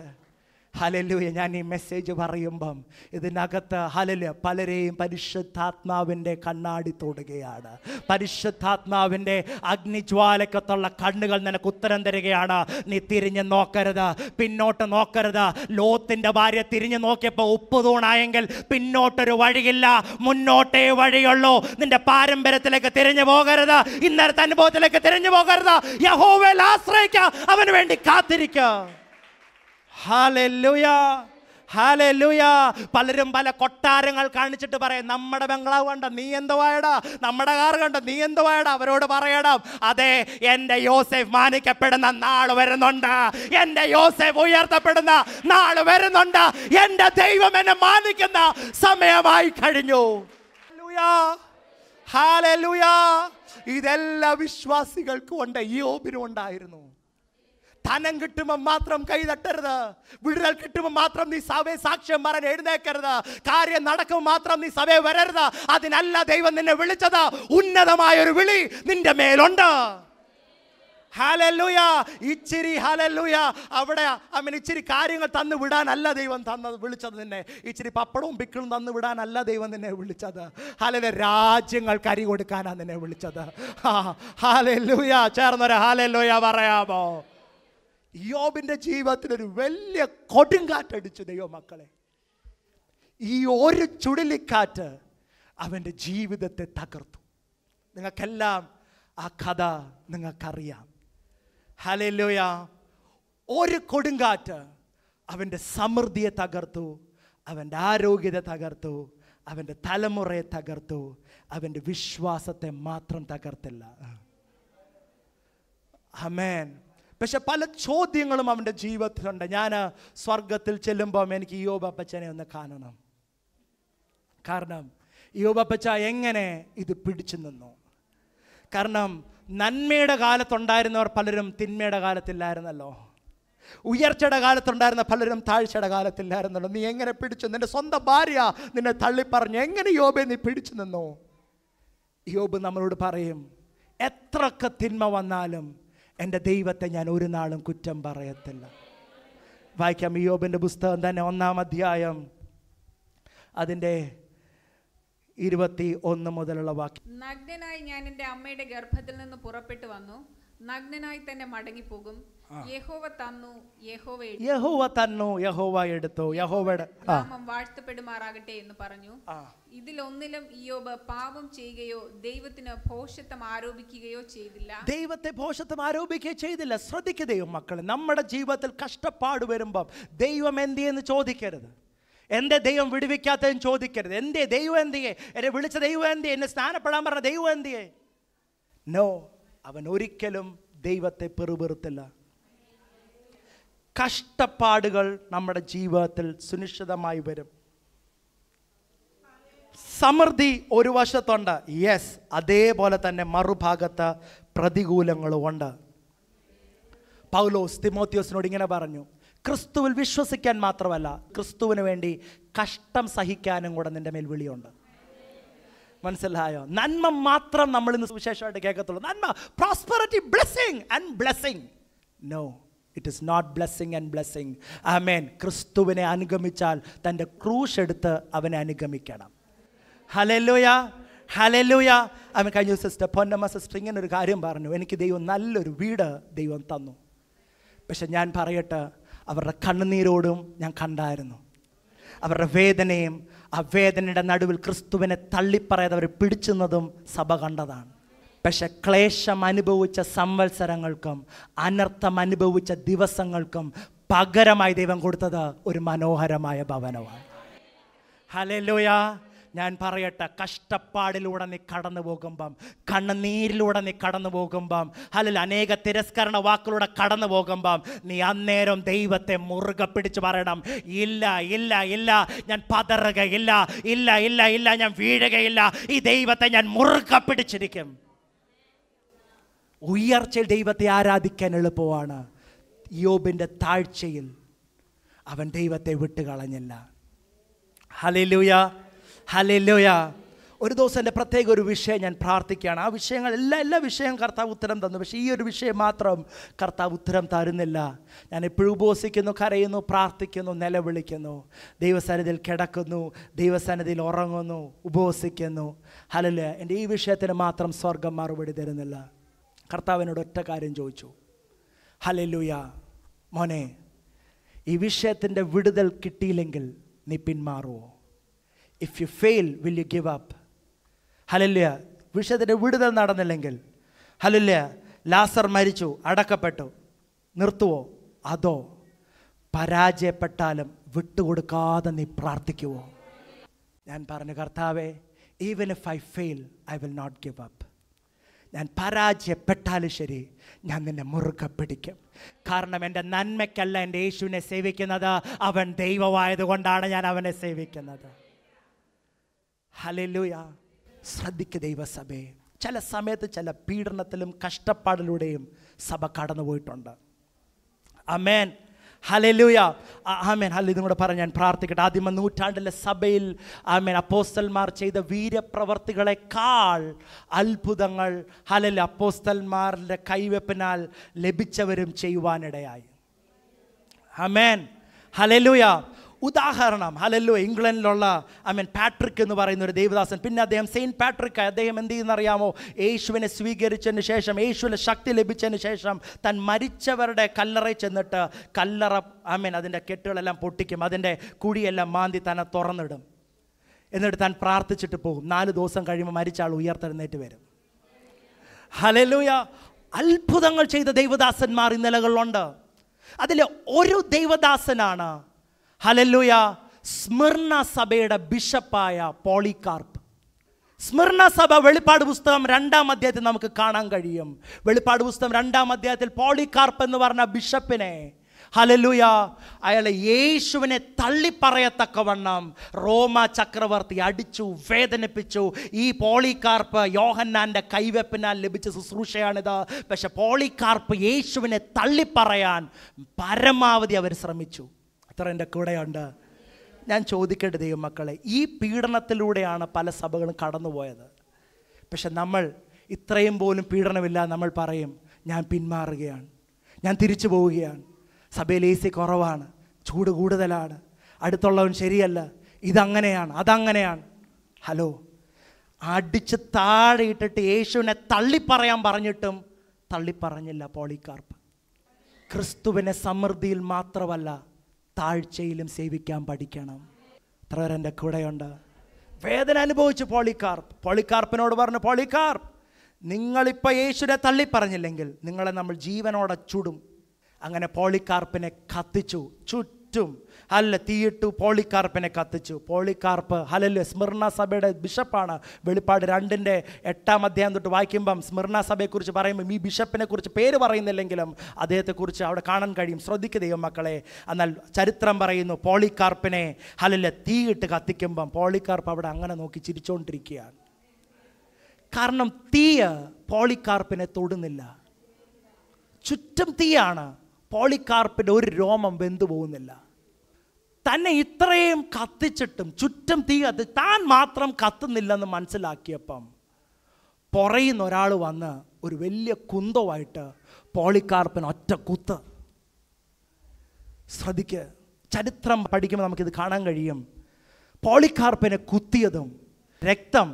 Speaker 1: ഹലലൂയ ഞാൻ ഈ മെസ്സേജ് പറയുമ്പം ഇതിനകത്ത് ഹലല് പലരെയും പരിശുദ്ധാത്മാവിൻ്റെ കണ്ണാടി തൊടുകയാണ് പരിശുദ്ധാത്മാവിൻ്റെ അഗ്നിജ്വാലക്കത്തുള്ള കണ്ണുകൾ നിനക്ക് ഉത്തരം തരികയാണ് നീ തിരിഞ്ഞ് നോക്കരുത് പിന്നോട്ട് നോക്കരുത് ലോത്തിൻ്റെ ഭാര്യ തിരിഞ്ഞു നോക്കിയപ്പോൾ ഉപ്പ് തൂണായെങ്കിൽ പിന്നോട്ടൊരു വഴിയില്ല മുന്നോട്ടേ വഴിയുള്ളൂ നിന്റെ പാരമ്പര്യത്തിലേക്ക് തിരിഞ്ഞു പോകരുത് ഇന്നലത്തെ അനുഭവത്തിലേക്ക് തിരിഞ്ഞു പോകരുത് യഹോവയിൽ ആശ്രയിക്കുക അവന് വേണ്ടി കാത്തിരിക്കുക ഹാലലുയാ ഹാലലുയാ പലരും പല കൊട്ടാരങ്ങൾ കാണിച്ചിട്ട് പറയാം നമ്മുടെ ബംഗ്ലാവ് കണ്ട നീ എന്തോ ആയടാ നമ്മുടെ കാർ കണ്ട നീ എന്തോ ആയടാ അവരോട് പറയണം അതെ എൻ്റെ യോസെഫ് മാനിക്കപ്പെടുന്ന നാൾ വരുന്നുണ്ട് എൻ്റെ യോസെഫ് ഉയർത്തപ്പെടുന്ന നാൾ വരുന്നുണ്ട് എൻ്റെ ദൈവം എന്നെ മാനിക്കുന്ന സമയമായി കഴിഞ്ഞു ഇതെല്ലാ വിശ്വാസികൾക്കും ഉണ്ട് ഈ ഉണ്ടായിരുന്നു ധനം കിട്ടുമ്പോൾ മാത്രം കൈ തട്ടരുത് വിടുതൽ കിട്ടുമ്പോൾ മാത്രം നീ സഭയെ സാക്ഷ്യം മരൻ എഴുന്നേക്കരുത് കാര്യം നടക്കുമ്പോൾ മാത്രം നീ സഭയെ വരരുത് അതിനല്ല ദൈവം നിന്നെ വിളിച്ചത് ഉന്നതമായ ഒരു വിളി നിന്റെ മേലുണ്ട് ഇച്ചിരി ഹാലല്ലൂയ അവിടെ അവൻ ഇച്ചിരി കാര്യങ്ങൾ തന്ന് വിടാനല്ല ദൈവം തന്നത് വിളിച്ചത് നിന്നെ ഇച്ചിരി പപ്പടവും പിക്കളും തന്ന് വിടാനല്ല ദൈവം നിന്നെ വിളിച്ചത് ഹാലല രാജ്യങ്ങൾ കരി കൊടുക്കാനാണ് നിന്നെ വിളിച്ചത് ഹാലല്ലൂയ ചേർന്നൊരു ഹാലല്ലൂയ പറയാമോ യോബിൻ്റെ ജീവിതത്തിൽ ഒരു വലിയ കൊടുങ്കാറ്റടിച്ചു ദൈവമക്കളെ ഈ ഒരു ചുഴലിക്കാറ്റ് അവൻ്റെ ജീവിതത്തെ തകർത്തു നിങ്ങൾക്കെല്ലാം ആ കഥ നിങ്ങൾക്കറിയാം ഹലല്ലോയ ഒരു കൊടുങ്കാറ്റ് അവൻ്റെ സമൃദ്ധിയെ തകർത്തു അവൻ്റെ ആരോഗ്യത തകർത്തു അവൻ്റെ തലമുറയെ തകർത്തു അവൻ്റെ വിശ്വാസത്തെ മാത്രം തകർത്തില്ല അമേൻ പക്ഷെ പല ചോദ്യങ്ങളും അവൻ്റെ ജീവിതത്തിലുണ്ട് ഞാൻ സ്വർഗത്തിൽ ചെല്ലുമ്പം എനിക്ക് യോബ അപ്പച്ചനെ ഒന്ന് കാണണം കാരണം യോബപ്പച്ച എങ്ങനെ ഇത് പിടിച്ചു നിന്നു കാരണം നന്മയുടെ കാലത്തുണ്ടായിരുന്നവർ പലരും തിന്മയുടെ കാലത്തില്ലായിരുന്നല്ലോ ഉയർച്ചയുടെ കാലത്തുണ്ടായിരുന്ന പലരും താഴ്ചയുടെ കാലത്തില്ലായിരുന്നല്ലോ നീ എങ്ങനെ പിടിച്ചു നിന്റെ സ്വന്തം ഭാര്യ നിന്നെ തള്ളിപ്പറഞ്ഞു എങ്ങനെ യോബെ നീ പിടിച്ചു നിന്നു യോബ് നമ്മളോട് പറയും എത്രയൊക്കെ തിന്മ വന്നാലും എൻ്റെ ദൈവത്തെ ഞാൻ ഒരു നാളും കുറ്റം പറയത്തില്ല വായിക്കാം യോബിൻ്റെ പുസ്തകം തന്നെ ഒന്നാം അധ്യായം അതിൻ്റെ ഇരുപത്തി ഒന്ന് മുതലുള്ള വാക്യം
Speaker 2: നഗ്നനായി ഞാൻ എൻ്റെ അമ്മയുടെ ഗർഭത്തിൽ നിന്ന് പുറപ്പെട്ടു വന്നു നഗ്നനായി തന്നെ മടങ്ങിപ്പോകും യഹോവ തന്നു യഹോവ യഹോവ
Speaker 1: തന്നു യഹോവ എടുത്തു യഹോവയുടെ നാമം
Speaker 2: വാഴ്ത്തപ്പെടുമാറാകട്ടെ എന്ന് പറഞ്ഞു ഇതിലൊന്നിലും ഇയോബ് പാപം ചെയ്യുകയോ ദൈവത്തിന് ഭോഷത്വം ആരോപിക്കുകയോ ചെയ്തില്ല
Speaker 1: ദൈവത്തെ ഭോഷത്വം ആരോപിക്കുകയോ ചെയ്തില്ല ശ്രദ്ധിക്കുക ദൈവം നമ്മുടെ ജീവിതത്തിൽ കഷ്ടപ്പാട് വരുമ്പം ദൈവം എന്തിയെന്ന് ചോദിക്കരുത് എൻ്റെ ദൈവം വിടുവിക്കാത്തതെന്ന് ചോദിക്കരുത് എൻ്റെ ദൈവം എന്തിയെ എന്നെ വിളിച്ച ദൈവം എന്തിയെ എന്നെ സ്നാനപ്പെടാൻ പറഞ്ഞ ദൈവം എന്തിയെ നോ അവൻ ഒരിക്കലും ദൈവത്തെ പെറുപെറുത്തില്ല കഷ്ടപ്പാടുകൾ നമ്മുടെ ജീവിതത്തിൽ സുനിശ്ചിതമായി വരും സമൃദ്ധി ഒരു വശത്തുണ്ട് യെസ് അതേപോലെ തന്നെ മറുഭാഗത്ത് പ്രതികൂലങ്ങളും ഉണ്ട് പൗലോസ് തിമോത്യോസിനോട് ഇങ്ങനെ പറഞ്ഞു ക്രിസ്തുവിൽ വിശ്വസിക്കാൻ മാത്രമല്ല ക്രിസ്തുവിന് വേണ്ടി കഷ്ടം സഹിക്കാനും കൂടെ നിൻ്റെ മേൽ വിളിയുണ്ട് മനസ്സിലായോ നന്മ മാത്രം നമ്മൾ ഇന്ന് സുവിശേഷമായിട്ട് കേൾക്കത്തുള്ളൂ നന്മ prosperity blessing and blessing no it is not blessing and blessing amen ക്രിസ്തുവിനെ അനുഗമിച്ചാൽ തൻ്റെ ക്രൂഷ് എടുത്ത് അവനെ അനുഗമിക്കണം ഹലലുയ ഹലലുയ അവൻ കഴിഞ്ഞ സിസ്റ്റർ പൊന്നമ്മ സിസ്റ്റർ ഇങ്ങനെ ഒരു കാര്യം പറഞ്ഞു എനിക്ക് ദൈവം നല്ലൊരു വീട് ദൈവം തന്നു പക്ഷെ ഞാൻ പറയട്ടെ അവരുടെ കണ്ണുനീരോടും ഞാൻ കണ്ടായിരുന്നു അവരുടെ വേദനയും ആ വേദനയുടെ നടുവിൽ ക്രിസ്തുവിനെ തള്ളിപ്പറയാതെ അവർ പിടിച്ചുന്നതും സഭ കണ്ടതാണ് പക്ഷെ ക്ലേശം അനുഭവിച്ച സംവത്സരങ്ങൾക്കും അനർത്ഥം അനുഭവിച്ച ദിവസങ്ങൾക്കും പകരമായി ദൈവം കൊടുത്തത് ഒരു മനോഹരമായ ഭവനമാണ് ഹലലോയ ഞാൻ പറയട്ടെ കഷ്ടപ്പാടിലൂടെ നീ കടന്നു പോകുമ്പം കണ്ണുനീരിലൂടെ നീ കടന്നു പോകുമ്പം അല്ലെങ്കിൽ അനേക തിരസ്കരണ വാക്കിലൂടെ കടന്നു പോകുമ്പം നീ അന്നേരം ദൈവത്തെ മുറുകെ പിടിച്ച് പറയണം ഇല്ല ഇല്ല ഇല്ല ഞാൻ പതറുകയില്ല ഇല്ല ഇല്ല ഇല്ല ഞാൻ വീഴുകയില്ല ഈ ദൈവത്തെ ഞാൻ മുറുകെ പിടിച്ചിരിക്കും ഉയർച്ചയിൽ ദൈവത്തെ ആരാധിക്കാൻ എളുപ്പമാണ് യോബിൻ്റെ താഴ്ചയിൽ അവൻ ദൈവത്തെ വിട്ടുകളഞ്ഞില്ല ഹലലൂയ ഹലലൂയ ഒരു ദിവസം എൻ്റെ പ്രത്യേക ഒരു വിഷയം ഞാൻ പ്രാർത്ഥിക്കുകയാണ് ആ വിഷയങ്ങൾ എല്ലാ എല്ലാ വിഷയവും കർത്താവ് ഉത്തരം തന്നു പക്ഷേ ഈ ഒരു വിഷയം മാത്രം കർത്താവ് ഉത്തരം തരുന്നില്ല ഞാൻ എപ്പോഴും ഉപവസിക്കുന്നു കരയുന്നു പ്രാർത്ഥിക്കുന്നു നിലവിളിക്കുന്നു ദൈവസന്നിധിയിൽ കിടക്കുന്നു ദൈവസന്നിധിയിൽ ഉറങ്ങുന്നു ഉപവസിക്കുന്നു ഹലല്ല എൻ്റെ ഈ വിഷയത്തിന് മാത്രം സ്വർഗം മറുപടി തരുന്നില്ല കർത്താവിനോട് ഒറ്റ കാര്യം ചോദിച്ചു ഹലലുയ മോനെ ഈ വിഷയത്തിൻ്റെ വിടുതൽ കിട്ടിയില്ലെങ്കിൽ നീ പിന്മാറുമോ if you fail will you give up hallelujah വിഷയത്തിൻ്റെ വിടുതൽ നടന്നില്ലെങ്കിൽ ഹലല്യ ലാസർ മരിച്ചു അടക്കപ്പെട്ടു നിർത്തുവോ അതോ പരാജയപ്പെട്ടാലും വിട്ടുകൊടുക്കാതെ നീ പ്രാർത്ഥിക്കുവോ ഞാൻ പറഞ്ഞു കർത്താവേ even if I fail I will not give up ഞാൻ പരാജയപ്പെട്ടാലും ശരി ഞാൻ നിന്നെ മുറുകെ പിടിക്കും കാരണം എൻ്റെ നന്മയ്ക്കല്ല എൻ്റെ യേശുവിനെ സേവിക്കുന്നത് അവൻ ദൈവമായതുകൊണ്ടാണ് ഞാൻ അവനെ സേവിക്കുന്നത് ഹലലുയ ശ്രദ്ധിക്കുക ദൈവസഭയെ ചില സമയത്ത് ചില പീഡനത്തിലും കഷ്ടപ്പാടിലൂടെയും സഭ കടന്നു അമേൻ ഹലലൂയ ആമേൻ ഹല്ല ഇതും കൂടെ പറഞ്ഞ് ഞാൻ പ്രാർത്ഥിക്കട്ടെ ആദ്യമ നൂറ്റാണ്ടിലെ സഭയിൽ ആമേൻ അപ്പോസ്റ്റൽമാർ ചെയ്ത വീരപ്രവർത്തികളെക്കാൾ അത്ഭുതങ്ങൾ ഹലൽ അപ്പോസ്റ്റൽമാരുടെ കൈവെപ്പിനാൽ ലഭിച്ചവരും ചെയ്യുവാനിടയായി ഹമേൻ ഹലലൂയ ഉദാഹരണം ഹലല്ലോ ഇംഗ്ലണ്ടിലുള്ള ഐ മീൻ പാട്രിക് എന്ന് പറയുന്ന ഒരു ദേവദാസൻ പിന്നെ അദ്ദേഹം സെയിൻറ്റ് പാട്രിക് അദ്ദേഹം എന്ത് ചെയ്യുന്നറിയാമോ യേശുവിനെ സ്വീകരിച്ചതിന് ശേഷം യേശുവിന് ശക്തി ലഭിച്ചതിന് ശേഷം തൻ മരിച്ചവരുടെ കല്ലറയിൽ ചെന്നിട്ട് കല്ലറ ഐ മീൻ അതിൻ്റെ കെട്ടുകളെല്ലാം പൊട്ടിക്കും അതിൻ്റെ കുഴിയെല്ലാം മാന്തി തന്നെ തുറന്നിടും എന്നിട്ട് താൻ പ്രാർത്ഥിച്ചിട്ട് പോകും നാല് ദിവസം കഴിയുമ്പോൾ മരിച്ച ആൾ ഉയർത്തെഴുന്നേറ്റ് വരും ഹലലൂയ അത്ഭുതങ്ങൾ ചെയ്ത ദൈവദാസന്മാർ ഈ നിലകളിലുണ്ട് അതിൽ ഒരു ദൈവദാസനാണ് ഹലല്ലുയ സ്മിർണ സഭയുടെ ബിഷപ്പായ പോളികാർപ്പ് സ്മിർണ സഭ വെളിപ്പാട് പുസ്തകം രണ്ടാം അധ്യായത്തിൽ നമുക്ക് കാണാൻ കഴിയും വെളിപ്പാട് പുസ്തകം രണ്ടാം അധ്യായത്തിൽ പോളികാർപ്പ് എന്ന് പറഞ്ഞ ബിഷപ്പിനെ ഹലലുയ അയാളെ യേശുവിനെ തള്ളിപ്പറയത്തക്കവണ്ണം റോമ ചക്രവർത്തി അടിച്ചു വേദനിപ്പിച്ചു ഈ പോളികാർപ്പ് യോഹന്നാൻ്റെ കൈവെപ്പിനാൽ ലഭിച്ച ശുശ്രൂഷയാണിത് പക്ഷെ പോളികാർപ്പ് യേശുവിനെ തള്ളിപ്പറയാൻ പരമാവധി അവർ ശ്രമിച്ചു കർത്തർ എൻ്റെ കൂടെയുണ്ട് ഞാൻ ചോദിക്കേണ്ട ദൈവമക്കളെ ഈ പീഡനത്തിലൂടെയാണ് പല സഭകളും കടന്നുപോയത് പക്ഷെ നമ്മൾ ഇത്രയും പോലും പീഡനമില്ല നമ്മൾ പറയും ഞാൻ പിന്മാറുകയാണ് ഞാൻ തിരിച്ചു പോവുകയാണ് സഭയിൽ എ സി കുറവാണ് ചൂട് കൂടുതലാണ് അടുത്തുള്ളവൻ ശരിയല്ല ഇതങ്ങനെയാണ് അതങ്ങനെയാണ് ഹലോ അടിച്ച് താഴെയിട്ടിട്ട് യേശുവിനെ തള്ളിപ്പറയാൻ പറഞ്ഞിട്ടും തള്ളിപ്പറഞ്ഞില്ല പോളിക്കാർപ്പ് ക്രിസ്തുവിനെ സമൃദ്ധിയിൽ മാത്രമല്ല താഴ്ചയിലും സേവിക്കാൻ പഠിക്കണം എത്ര എൻ്റെ കൂടെയുണ്ട് വേദന അനുഭവിച്ചു പോളിക്കാർപ്പ് പോളിക്കാർപ്പിനോട് പറഞ്ഞു പോളിക്കാർപ്പ് നിങ്ങളിപ്പോൾ യേശുവിനെ തള്ളിപ്പറഞ്ഞില്ലെങ്കിൽ നിങ്ങളെ നമ്മൾ ജീവനോടെ ചുടും അങ്ങനെ പോളിക്കാർപ്പിനെ കത്തിച്ചു ചുട്ട് ചുറ്റും അല്ല തീയിട്ടു പോളിക്കാർപ്പിനെ കത്തിച്ചു പോളിക്കാർപ്പ് ഹലല് സ്മിർണ സഭയുടെ ബിഷപ്പാണ് വെളിപ്പാട് രണ്ടിൻ്റെ എട്ടാം അധ്യായം തൊട്ട് വായിക്കുമ്പം സ്മിർണ സഭയെക്കുറിച്ച് പറയുമ്പം ഈ ബിഷപ്പിനെ കുറിച്ച് പേര് പറയുന്നില്ലെങ്കിലും അദ്ദേഹത്തെക്കുറിച്ച് അവിടെ കാണാൻ കഴിയും ശ്രദ്ധിക്കുക ദൈവം മക്കളെ എന്നാൽ ചരിത്രം പറയുന്നു പോളിക്കാർപ്പിനെ ഹലല് തീയിട്ട് കത്തിക്കുമ്പം പോളിക്കാർപ്പ് അവിടെ അങ്ങനെ നോക്കി ചിരിച്ചുകൊണ്ടിരിക്കുകയാണ് കാരണം തീയ പോളിക്കാർപ്പിനെ തൊടുന്നില്ല ചുറ്റും തീയാണ് പോളിക്കാർപ്പിൻ്റെ ഒരു രോമം വെന്തു പോകുന്നില്ല തന്നെ ഇത്രയും കത്തിച്ചിട്ടും ചുറ്റും തീ കത്തി താൻ മാത്രം കത്തുന്നില്ലെന്ന് മനസ്സിലാക്കിയപ്പം പുറയുന്ന ഒരാൾ വന്ന് ഒരു വലിയ കുന്തമായിട്ട് പോളിക്കാർപ്പൻ ഒറ്റ കുത്ത് ശ്രദ്ധിക്ക് ചരിത്രം പഠിക്കുമ്പോൾ നമുക്കിത് കാണാൻ കഴിയും പോളിക്കാർപ്പിനെ കുത്തിയതും രക്തം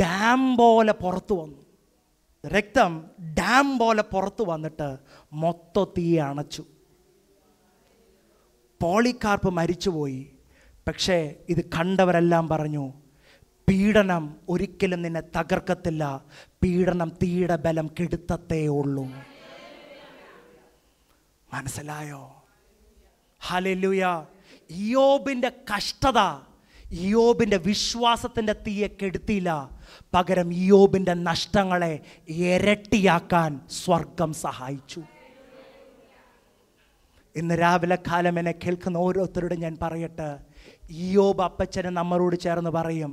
Speaker 1: ഡാം പോലെ പുറത്തു വന്നു രക്തം ഡാം പോലെ പുറത്തു വന്നിട്ട് മൊത്തം തീ അണച്ചു പോളിക്കാർപ്പ് മരിച്ചുപോയി പക്ഷേ ഇത് കണ്ടവരെല്ലാം പറഞ്ഞു പീഡനം ഒരിക്കലും നിന്നെ തകർക്കത്തില്ല പീഡനം തീയുടെ ബലം കെടുത്തത്തേ ഉള്ളൂ മനസ്സിലായോ ഹലലുയ ഇയോബിൻ്റെ കഷ്ടത ഇയോബിൻ്റെ വിശ്വാസത്തിൻ്റെ തീയെ കെടുത്തിയില്ല പകരം ഇയോബിൻ്റെ നഷ്ടങ്ങളെ ഇരട്ടിയാക്കാൻ സ്വർഗം സഹായിച്ചു ഇന്ന് രാവിലെ കാലം എന്നെ കേൾക്കുന്ന ഓരോരുത്തരോടും ഞാൻ പറയട്ടെ ഈയോബ് അപ്പച്ചനെ നമ്മളോട് ചേർന്ന് പറയും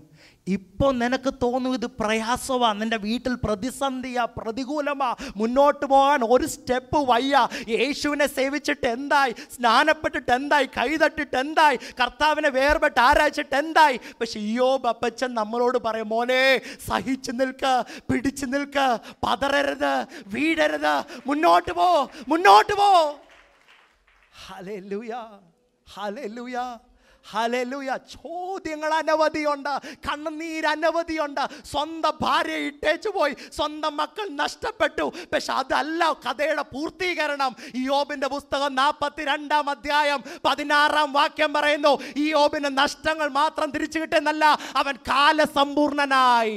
Speaker 1: ഇപ്പോൾ നിനക്ക് തോന്നും ഇത് പ്രയാസമാണ് നിൻ്റെ വീട്ടിൽ പ്രതിസന്ധിയാ പ്രതികൂലമാ മുന്നോട്ട് പോകാൻ ഒരു സ്റ്റെപ്പ് വയ്യ യേശുവിനെ സേവിച്ചിട്ട് എന്തായി സ്നാനപ്പെട്ടിട്ട് എന്തായി കൈതട്ടിട്ട് എന്തായി കർത്താവിനെ വേർപെട്ട് ആരാച്ചിട്ട് എന്തായി പക്ഷെ അയ്യോ ബപ്പച്ചൻ നമ്മളോട് പറയും മോനെ സഹിച്ചു നിൽക്ക് പിടിച്ചു നിൽക്ക് പതറരുത് വീടരുത് മുന്നോട്ട് പോ മുന്നോട്ട് പോ ഹലൂയ ഹലൂയ ഹലലൂയ ചോദ്യങ്ങൾ അനവധിയുണ്ട് കണ്ണുനീര് അനവധിയുണ്ട് സ്വന്തം ഭാര്യ ഇട്ടേച്ചു പോയി സ്വന്തം മക്കൾ നഷ്ടപ്പെട്ടു പക്ഷെ അതല്ല കഥയുടെ പൂർത്തീകരണം ഈ ഓബിന്റെ പുസ്തകം നാൽപ്പത്തിരണ്ടാം അധ്യായം പതിനാറാം വാക്യം പറയുന്നു ഈ ഓബിന് നഷ്ടങ്ങൾ മാത്രം തിരിച്ചു കിട്ടുന്നല്ല അവൻ കാലസമ്പൂർണനായി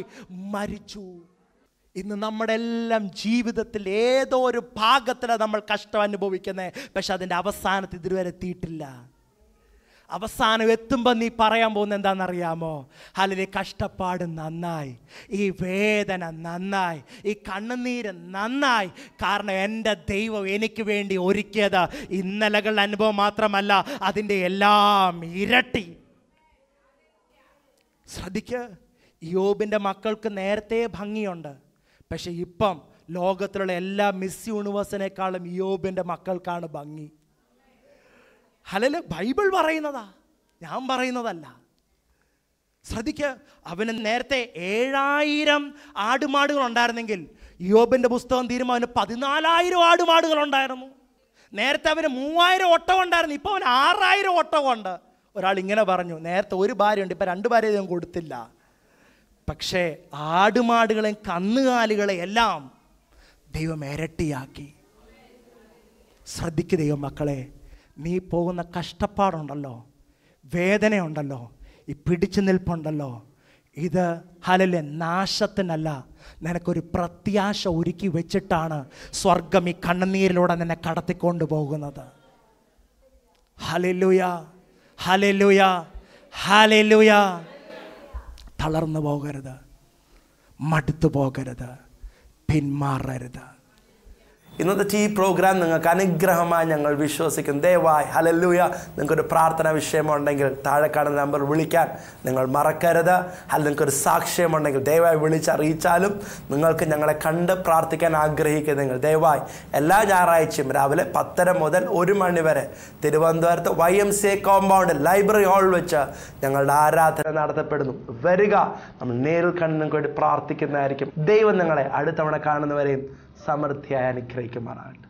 Speaker 1: മരിച്ചു ഇന്ന് നമ്മുടെ എല്ലാം ജീവിതത്തിൽ ഏതോ ഒരു ഭാഗത്തിലാണ് നമ്മൾ കഷ്ടം അനുഭവിക്കുന്നത് പക്ഷെ അതിൻ്റെ അവസാനത്തിൽ ഇതുവരെ എത്തിയിട്ടില്ല അവസാനം എത്തുമ്പോൾ നീ പറയാൻ പോകുന്ന എന്താണെന്നറിയാമോ അല്ലെങ്കിൽ കഷ്ടപ്പാട് നന്നായി ഈ വേദന നന്നായി ഈ കണ്ണുനീര് നന്നായി കാരണം എൻ്റെ ദൈവം എനിക്ക് വേണ്ടി ഒരുക്കിയത് ഇന്നലകളുടെ അനുഭവം മാത്രമല്ല അതിൻ്റെ എല്ലാം ഇരട്ടി ശ്രദ്ധിക്കുക യോബിൻ്റെ മക്കൾക്ക് നേരത്തെ ഭംഗിയുണ്ട് പക്ഷേ ഇപ്പം ലോകത്തിലുള്ള എല്ലാ മിസ് യൂണിവേഴ്സിനേക്കാളും യോബിൻ്റെ മക്കൾക്കാണ് ഭംഗി ഹലല് ബൈബിൾ പറയുന്നതാ ഞാൻ പറയുന്നതല്ല ശ്രദ്ധിക്കുക അവന് നേരത്തെ ഏഴായിരം ആടുമാടുകൾ ഉണ്ടായിരുന്നെങ്കിൽ യോബിൻ്റെ പുസ്തകം തീരുമ്പോൾ അവന് പതിനാലായിരം ആടുമാടുകൾ ഉണ്ടായിരുന്നു നേരത്തെ അവന് മൂവായിരം ഒട്ടകം ഉണ്ടായിരുന്നു ഇപ്പോൾ അവന് ആറായിരം ഒട്ടകം ഉണ്ട് ഒരാൾ ഇങ്ങനെ പറഞ്ഞു നേരത്തെ ഒരു ഉണ്ട് ഇപ്പോൾ രണ്ട് ഭാര്യ ഞാൻ കൊടുത്തില്ല പക്ഷേ ആടുമാടുകളെ കന്നുകാലികളെ എല്ലാം ദൈവം ഇരട്ടിയാക്കി ശ്രദ്ധിക്കുക ദൈവം മക്കളെ നീ പോകുന്ന കഷ്ടപ്പാടുണ്ടല്ലോ വേദനയുണ്ടല്ലോ ഈ പിടിച്ചു നിൽപ്പുണ്ടല്ലോ ഇത് ഹലലെ നാശത്തിനല്ല നിനക്കൊരു പ്രത്യാശ ഒരുക്കി വെച്ചിട്ടാണ് സ്വർഗം ഈ കണ്ണുനീരിലൂടെ നിന്നെ കടത്തിക്കൊണ്ട് പോകുന്നത് ഹലലുയാ ഹലലുയാ ഹലലുയാ തളർന്നു പോകരുത് മടുത്തു പോകരുത് പിന്മാറരുത് ഇന്നത്തെ ഈ പ്രോഗ്രാം നിങ്ങൾക്ക് അനുഗ്രഹമായി ഞങ്ങൾ വിശ്വസിക്കും ദയവായി ഹലല്ലൂയ നിങ്ങൾക്കൊരു പ്രാർത്ഥന വിഷയമുണ്ടെങ്കിൽ താഴെ കാണുന്ന നമ്പർ വിളിക്കാൻ നിങ്ങൾ മറക്കരുത് അല്ല നിങ്ങൾക്കൊരു സാക്ഷ്യമുണ്ടെങ്കിൽ ദയവായി വിളിച്ചറിയിച്ചാലും നിങ്ങൾക്ക് ഞങ്ങളെ കണ്ട് പ്രാർത്ഥിക്കാൻ ആഗ്രഹിക്കുന്നെങ്കിൽ ദയവായി എല്ലാ ഞായറാഴ്ചയും രാവിലെ പത്തര മുതൽ ഒരു മണി വരെ തിരുവനന്തപുരത്ത് Y M C A compound library ഹാളിൽ വെച്ച് ഞങ്ങളുടെ ആരാധന നടത്തപ്പെടുന്നു വരിക നമ്മൾ നേരിൽ കണ്ട് നിങ്ങൾക്ക് വേണ്ടി
Speaker 2: പ്രാർത്ഥിക്കുന്നതായിരിക്കും ദൈവം നിങ്ങളെ അടുത്തവണ കാണുന്നവരെയും സമൃദ്ധിയായി അനുഗ്രഹിക്കുമാറാകട്ടെ